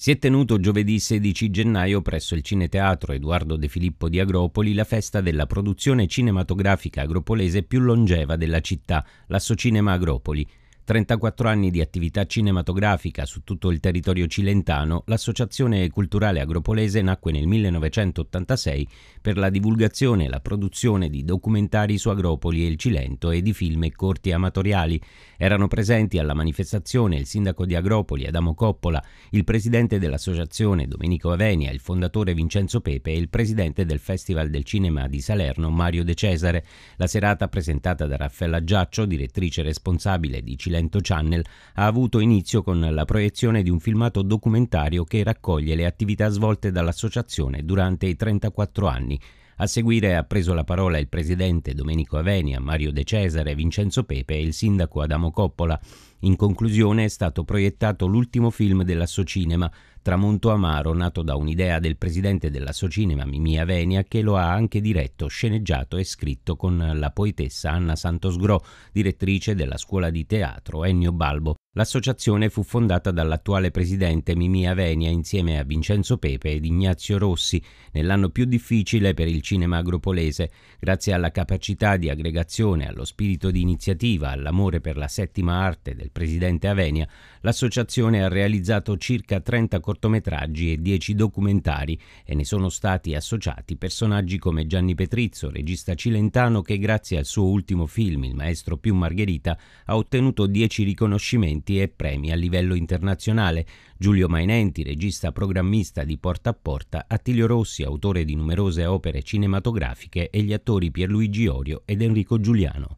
Si è tenuto giovedì 16 gennaio presso il Cineteatro Edoardo De Filippo di Agropoli la festa della produzione cinematografica agropolese più longeva della città, l'Associnema Agropoli, 34 anni di attività cinematografica su tutto il territorio cilentano, l'Associazione Culturale Agropolese nacque nel 1986 per la divulgazione e la produzione di documentari su Agropoli e il Cilento e di film e corti amatoriali. Erano presenti alla manifestazione il sindaco di Agropoli Adamo Coppola, il presidente dell'associazione Domenico Avenia, il fondatore Vincenzo Pepe e il presidente del Festival del Cinema di Salerno Mario De Cesare. La serata presentata da Raffaella Giaccio, direttrice responsabile di Cilento Silento Channel ha avuto inizio con la proiezione di un filmato documentario che raccoglie le attività svolte dall'associazione durante i 34 anni. A seguire ha preso la parola il presidente Domenico Avenia, Mario De Cesare, Vincenzo Pepe e il sindaco Adamo Coppola. In conclusione è stato proiettato l'ultimo film dell'Associnema, Tramonto Amaro, nato da un'idea del presidente dell'Associnema Mimia Venia, che lo ha anche diretto, sceneggiato e scritto con la poetessa Anna Santosgrò, direttrice della scuola di teatro Ennio Balbo. L'associazione fu fondata dall'attuale presidente Mimia Venia insieme a Vincenzo Pepe ed Ignazio Rossi nell'anno più difficile per il cinema agropolese, grazie alla capacità di aggregazione, allo spirito di iniziativa, all'amore per la settima arte del il presidente Avenia, l'associazione ha realizzato circa 30 cortometraggi e 10 documentari e ne sono stati associati personaggi come Gianni Petrizzo, regista cilentano che grazie al suo ultimo film Il maestro più Margherita ha ottenuto 10 riconoscimenti e premi a livello internazionale, Giulio Mainenti, regista programmista di Porta a Porta, Attilio Rossi, autore di numerose opere cinematografiche e gli attori Pierluigi Orio ed Enrico Giuliano.